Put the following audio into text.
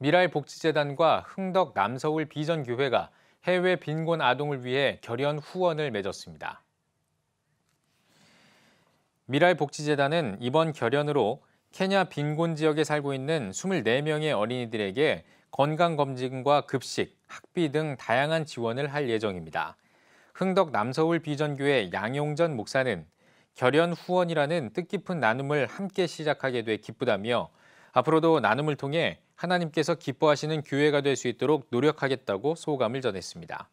미랄복지재단과 흥덕 남서울 비전교회가 해외 빈곤 아동을 위해 결연 후원을 맺었습니다. 미랄복지재단은 이번 결연으로 케냐 빈곤 지역에 살고 있는 24명의 어린이들에게 건강검진과 급식, 학비 등 다양한 지원을 할 예정입니다. 흥덕 남서울 비전교회 양용전 목사는 결연 후원이라는 뜻깊은 나눔을 함께 시작하게 돼 기쁘다며 앞으로도 나눔을 통해 하나님께서 기뻐하시는 교회가 될 수 있도록 노력하겠다고 소감을 전했습니다.